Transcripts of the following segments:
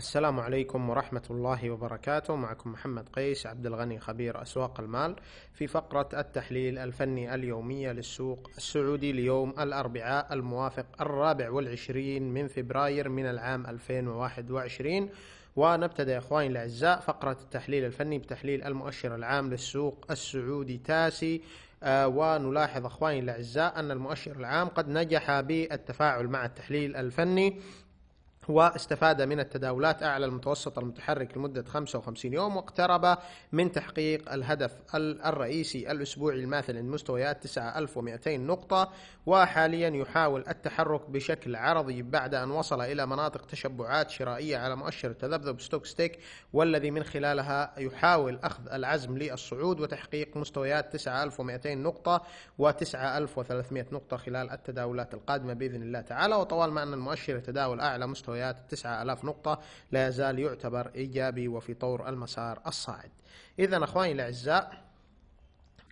السلام عليكم ورحمة الله وبركاته معكم محمد قيس عبد الغني خبير أسواق المال في فقرة التحليل الفني اليومية للسوق السعودي ليوم الأربعاء الموافق الرابع والعشرين من فبراير من العام 2021 ونبتدأ إخواني الأعزاء فقرة التحليل الفني بتحليل المؤشر العام للسوق السعودي تاسي آه ونلاحظ اخواني الاعزاء ان المؤشر العام قد نجح بالتفاعل مع التحليل الفني واستفاد من التداولات أعلى المتوسط المتحرك لمدة 55 يوم واقترب من تحقيق الهدف الرئيسي الأسبوعي الماثل عند مستويات 9200 نقطة وحاليا يحاول التحرك بشكل عرضي بعد أن وصل إلى مناطق تشبعات شرائية على مؤشر التذبذب ستوك ستيك والذي من خلالها يحاول أخذ العزم للصعود وتحقيق مستويات 9200 نقطة و9300 نقطة خلال التداولات القادمة بإذن الله تعالى وطوال ما أن المؤشر يتداول أعلى مستوى مستويات 9000 نقطة لا يزال يعتبر إيجابي وفي طور المسار الصاعد إذا أخواني الأعزاء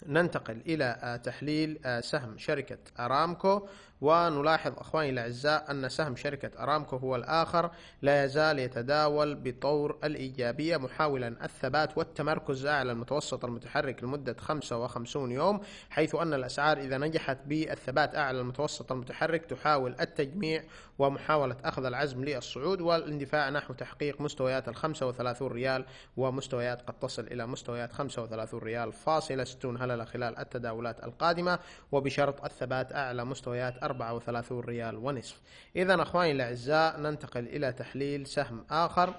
ننتقل إلى آه، تحليل آه، سهم شركة أرامكو ونلاحظ أخواني الأعزاء أن سهم شركة أرامكو هو الآخر لا يزال يتداول بطور الإيجابية محاولا الثبات والتمركز على المتوسط المتحرك لمدة 55 يوم حيث أن الأسعار إذا نجحت بالثبات أعلى المتوسط المتحرك تحاول التجميع ومحاولة أخذ العزم للصعود والاندفاع نحو تحقيق مستويات ال 35 ريال ومستويات قد تصل إلى مستويات 35 ريال فاصلة 60 المحللة خلال التداولات القادمة وبشرط الثبات أعلى مستويات 34 ريال ونصف إذا أخواني الأعزاء ننتقل إلى تحليل سهم آخر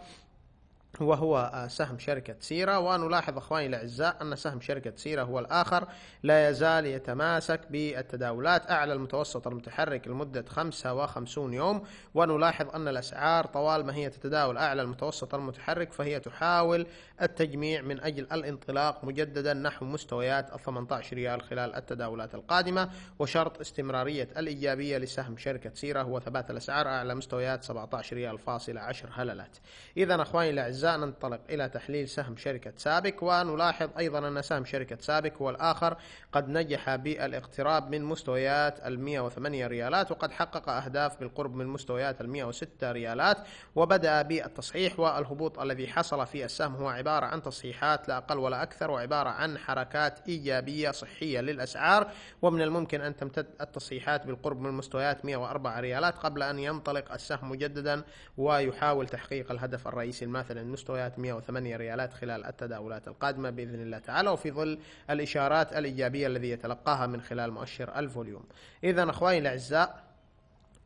وهو آه، سهم شركة سيرة ونلاحظ أخواني الأعزاء أن سهم شركة سيرة هو الآخر لا يزال يتماسك بالتداولات أعلى المتوسط المتحرك لمدة 55 يوم ونلاحظ أن الأسعار طوال ما هي تتداول أعلى المتوسط المتحرك فهي تحاول التجميع من أجل الانطلاق مجددا نحو مستويات 18 ريال خلال التداولات القادمة وشرط استمرارية الإيجابية لسهم شركة سيرة هو ثبات الأسعار أعلى مستويات 17 ريال فاصلة 10 هللات إذا أخواني الأعزاء الأجزاء ننطلق إلى تحليل سهم شركة سابك ونلاحظ أيضا أن سهم شركة سابك هو الآخر قد نجح بالاقتراب من مستويات ال 108 ريالات وقد حقق أهداف بالقرب من مستويات ال 106 ريالات وبدأ بالتصحيح والهبوط الذي حصل في السهم هو عبارة عن تصحيحات لا أقل ولا أكثر وعبارة عن حركات إيجابية صحية للأسعار ومن الممكن أن تمتد التصحيحات بالقرب من مستويات 104 ريالات قبل أن ينطلق السهم مجددا ويحاول تحقيق الهدف الرئيسي الماثل من مستويات 108 ريالات خلال التداولات القادمة بإذن الله تعالى وفي ظل الإشارات الإيجابية الذي يتلقاها من خلال مؤشر الفوليوم إذا أخواني الأعزاء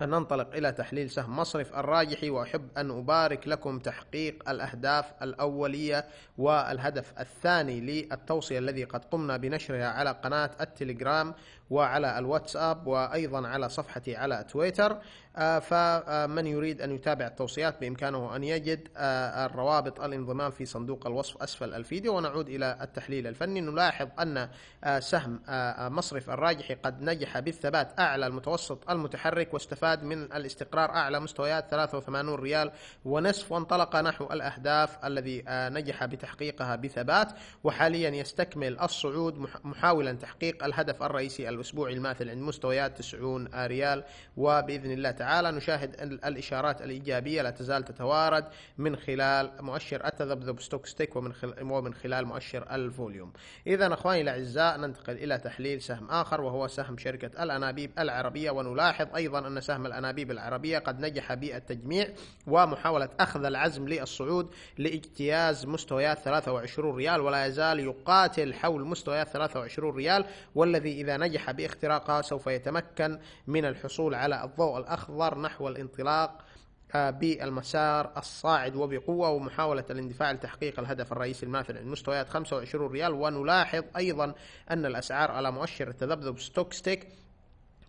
ننطلق إلى تحليل سهم مصرف الراجحي وأحب أن أبارك لكم تحقيق الأهداف الأولية والهدف الثاني للتوصية الذي قد قمنا بنشرها على قناة التليجرام وعلى الواتساب وأيضا على صفحتي على تويتر آه، فمن يريد أن يتابع التوصيات بإمكانه أن يجد آه، الروابط الانضمام في صندوق الوصف أسفل الفيديو ونعود إلى التحليل الفني نلاحظ أن آه، سهم مصرف الراجحي قد نجح بالثبات أعلى المتوسط المتحرك واستفاد من الاستقرار أعلى مستويات 83 ريال ونصف وانطلق نحو الأهداف الذي نجح بتحقيقها بثبات وحاليا يستكمل الصعود محاولا تحقيق الهدف الرئيسي الأسبوعي الماثل عند مستويات 90 ريال وبإذن الله وتعالى نشاهد الإشارات الإيجابية لا تزال تتوارد من خلال مؤشر التذبذب ستيك ومن ومن خلال مؤشر الفوليوم إذا أخواني الأعزاء ننتقل إلى تحليل سهم آخر وهو سهم شركة الأنابيب العربية ونلاحظ أيضا أن سهم الأنابيب العربية قد نجح بالتجميع ومحاولة أخذ العزم للصعود لاجتياز مستويات 23 ريال ولا يزال يقاتل حول مستويات 23 ريال والذي إذا نجح باختراقها سوف يتمكن من الحصول على الضوء الأخضر الأخضر نحو الانطلاق آه، بالمسار الصاعد وبقوة ومحاولة الاندفاع لتحقيق الهدف الرئيسي الماثل عند مستويات 25 ريال ونلاحظ أيضا أن الأسعار على مؤشر التذبذب ستوك ستيك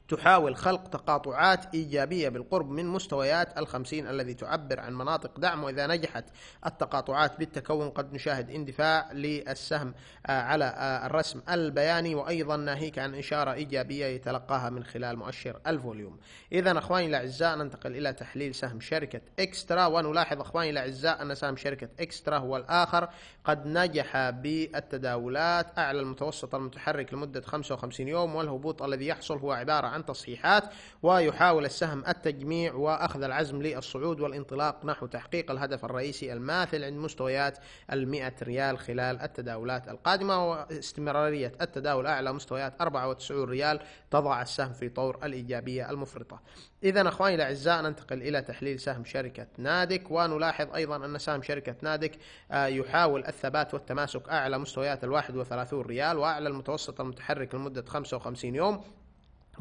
تحاول خلق تقاطعات إيجابية بالقرب من مستويات الخمسين الذي تعبر عن مناطق دعم وإذا نجحت التقاطعات بالتكون قد نشاهد اندفاع للسهم آه، على آه، الرسم البياني وأيضا ناهيك عن إشارة إيجابية يتلقاها من خلال مؤشر الفوليوم إذا أخواني الأعزاء ننتقل إلى تحليل سهم شركة إكسترا ونلاحظ أخواني الأعزاء أن سهم شركة إكسترا هو الآخر قد نجح بالتداولات أعلى المتوسط المتحرك لمدة 55 يوم والهبوط الذي يحصل هو عبارة عن تصحيحات ويحاول السهم التجميع وأخذ العزم للصعود والانطلاق نحو تحقيق الهدف الرئيسي الماثل عند مستويات المئة ريال خلال التداولات القادمة واستمرارية التداول أعلى مستويات 94 ريال تضع السهم في طور الإيجابية المفرطة إذا أخواني الأعزاء ننتقل إلى تحليل سهم شركة نادك ونلاحظ أيضا أن سهم شركة نادك آه، يحاول الثبات والتماسك أعلى مستويات ال 31 ريال وأعلى المتوسط المتحرك لمدة 55 يوم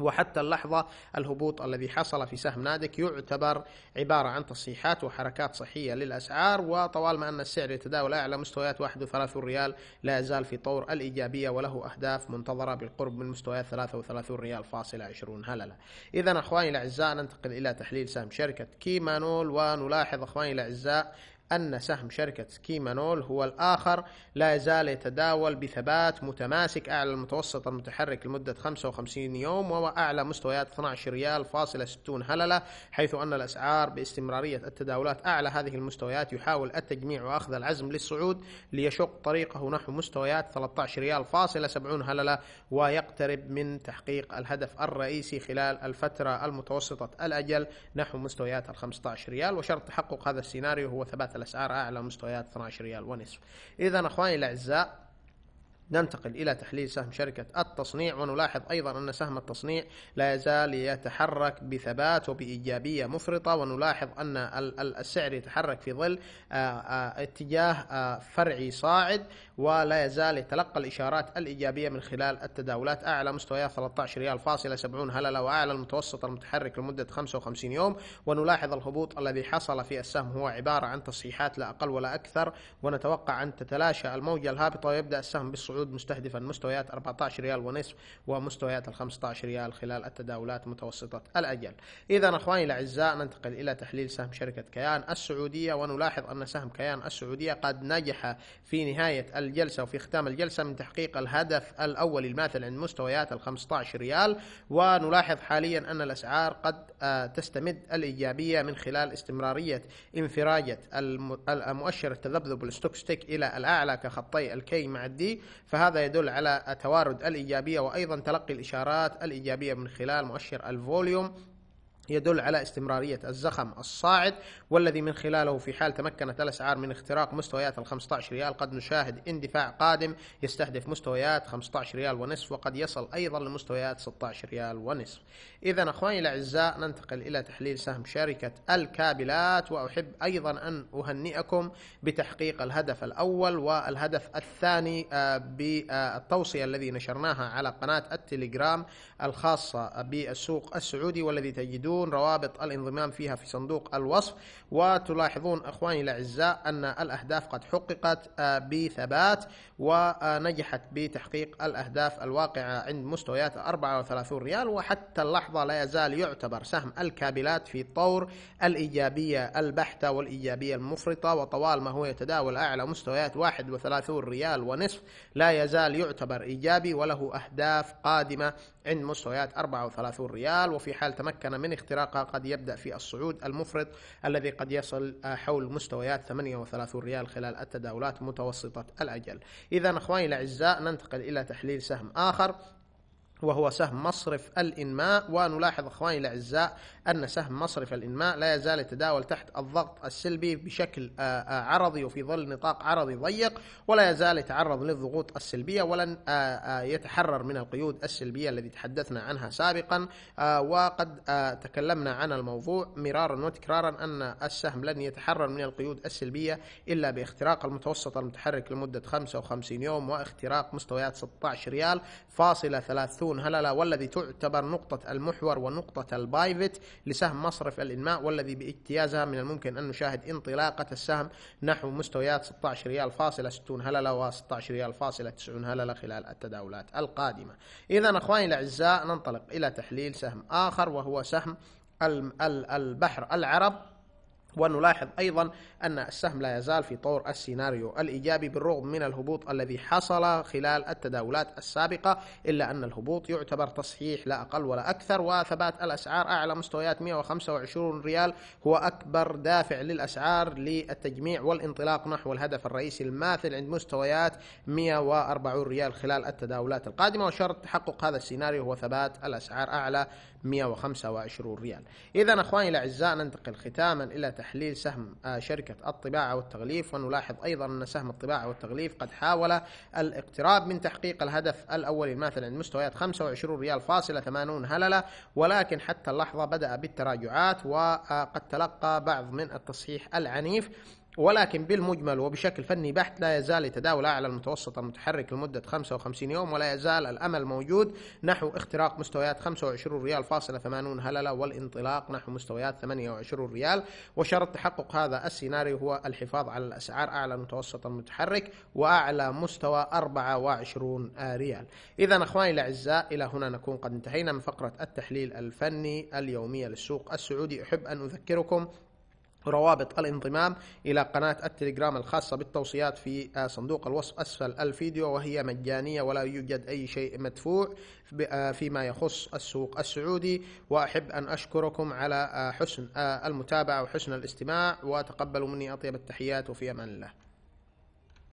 وحتى اللحظة الهبوط الذي حصل في سهم نادك يعتبر عبارة عن تصحيحات وحركات صحية للأسعار وطوال ما أن السعر يتداول أعلى مستويات 31 ريال لا يزال في طور الإيجابية وله أهداف منتظرة بالقرب من مستويات 33 ريال فاصلة 20 هللة إذا أخواني الأعزاء ننتقل إلى تحليل سهم شركة كيمانول ونلاحظ أخواني الأعزاء أن سهم شركة كيمانول هو الآخر لا يزال يتداول بثبات متماسك أعلى المتوسط المتحرك لمدة 55 يوم وهو أعلى مستويات 12 ريال فاصلة 60 هللة حيث أن الأسعار باستمرارية التداولات أعلى هذه المستويات يحاول التجميع وأخذ العزم للصعود ليشق طريقه نحو مستويات 13 ريال فاصلة 70 هللة ويقترب من تحقيق الهدف الرئيسي خلال الفترة المتوسطة الأجل نحو مستويات 15 ريال وشرط تحقق هذا السيناريو هو ثبات الاسعار اعلى مستويات 12 ريال ونصف اذا اخواني الاعزاء ننتقل إلى تحليل سهم شركة التصنيع ونلاحظ أيضا أن سهم التصنيع لا يزال يتحرك بثبات وبإيجابية مفرطة ونلاحظ أن السعر يتحرك في ظل آه، آه، اتجاه آه، فرعي صاعد ولا يزال يتلقى الإشارات الإيجابية من خلال التداولات أعلى مستويات 13 ريال فاصلة 70 هللة وأعلى المتوسط المتحرك لمدة 55 يوم ونلاحظ الهبوط الذي حصل في السهم هو عبارة عن تصحيحات لا أقل ولا أكثر ونتوقع أن تتلاشى الموجة الهابطة ويبدأ السهم بالصعود الحدود مستهدفا مستويات 14 ريال ونصف ومستويات ال 15 ريال خلال التداولات متوسطة الأجل إذا أخواني الأعزاء ننتقل إلى تحليل سهم شركة كيان السعودية ونلاحظ أن سهم كيان السعودية قد نجح في نهاية الجلسة وفي ختام الجلسة من تحقيق الهدف الأول الماثل عند مستويات ال 15 ريال ونلاحظ حاليا أن الأسعار قد آه، تستمد الإيجابية من خلال استمرارية انفراجة المؤشر التذبذب الستوكستيك إلى الأعلى كخطي الكي مع الدي فهذا يدل على توارد الإيجابية وأيضا تلقي الإشارات الإيجابية من خلال مؤشر الفوليوم يدل على استمرارية الزخم الصاعد والذي من خلاله في حال تمكنت الأسعار من اختراق مستويات ال 15 ريال قد نشاهد اندفاع قادم يستهدف مستويات 15 ريال ونصف وقد يصل أيضا لمستويات 16 ريال ونصف إذا أخواني الأعزاء ننتقل إلى تحليل سهم شركة الكابلات وأحب أيضا أن أهنئكم بتحقيق الهدف الأول والهدف الثاني آه، بالتوصية الذي نشرناها على قناة التليجرام الخاصة بالسوق السعودي والذي تجدون تجدون روابط الانضمام فيها في صندوق الوصف وتلاحظون اخواني الاعزاء ان الاهداف قد حققت آه، بثبات ونجحت بتحقيق الاهداف الواقعه عند مستويات 34 ريال وحتى اللحظه لا يزال يعتبر سهم الكابلات في طور الايجابيه البحته والايجابيه المفرطه وطوال ما هو يتداول اعلى مستويات 31 ريال ونصف لا يزال يعتبر ايجابي وله اهداف قادمه عند مستويات 34 ريال وفي حال تمكن من اختراقها قد يبدأ في الصعود المفرط الذي قد يصل حول مستويات 38 ريال خلال التداولات متوسطة الأجل إذا أخواني الأعزاء ننتقل إلى تحليل سهم آخر وهو سهم مصرف الإنماء ونلاحظ أخواني الأعزاء أن سهم مصرف الإنماء لا يزال يتداول تحت الضغط السلبي بشكل آه، آه، عرضي وفي ظل نطاق عرضي ضيق ولا يزال يتعرض للضغوط السلبية ولن آه، يتحرر من القيود السلبية التي تحدثنا عنها سابقا وقد تكلمنا عن الموضوع مرارا وتكرارا أن السهم لن يتحرر من القيود السلبية إلا باختراق المتوسط المتحرك لمدة 55 يوم واختراق مستويات 16 ريال فاصلة 30 تكون هللة والذي تعتبر نقطة المحور ونقطة البايفت لسهم مصرف الإنماء والذي باجتيازها من الممكن أن نشاهد انطلاقة السهم نحو مستويات 16 ريال فاصلة 60 هللة و16 ريال فاصلة 90 هللة خلال التداولات القادمة إذا أخواني الأعزاء ننطلق إلى تحليل سهم آخر وهو سهم البحر العرب ونلاحظ أيضا أن السهم لا يزال في طور السيناريو الإيجابي بالرغم من الهبوط الذي حصل خلال التداولات السابقة إلا أن الهبوط يعتبر تصحيح لا أقل ولا أكثر وثبات الأسعار أعلى مستويات 125 ريال هو أكبر دافع للأسعار للتجميع والانطلاق نحو الهدف الرئيسي الماثل عند مستويات 140 ريال خلال التداولات القادمة وشرط تحقق هذا السيناريو هو ثبات الأسعار أعلى 125 ريال إذا أخواني الأعزاء ننتقل ختاما إلى تحليل سهم آه، شركة الطباعة والتغليف ونلاحظ أيضا أن سهم الطباعة والتغليف قد حاول الاقتراب من تحقيق الهدف الأول الماثل عند مستويات 25 ريال فاصلة 80 هللة ولكن حتى اللحظة بدأ بالتراجعات وقد آه، تلقى بعض من التصحيح العنيف ولكن بالمجمل وبشكل فني بحت لا يزال يتداول أعلى المتوسط المتحرك لمدة 55 يوم ولا يزال الأمل موجود نحو اختراق مستويات 25 ريال فاصلة 80 هللة والانطلاق نحو مستويات 28 ريال وشرط تحقق هذا السيناريو هو الحفاظ على الأسعار أعلى المتوسط المتحرك وأعلى مستوى 24 ريال إذا أخواني الأعزاء إلى هنا نكون قد انتهينا من فقرة التحليل الفني اليومية للسوق السعودي أحب أن أذكركم روابط الانضمام إلى قناة التليجرام الخاصة بالتوصيات في آه، صندوق الوصف أسفل الفيديو وهي مجانية ولا يوجد أي شيء مدفوع آه، فيما يخص السوق السعودي وأحب أن أشكركم على آه، حسن المتابعة وحسن الاستماع وتقبلوا مني أطيب التحيات وفي أمان الله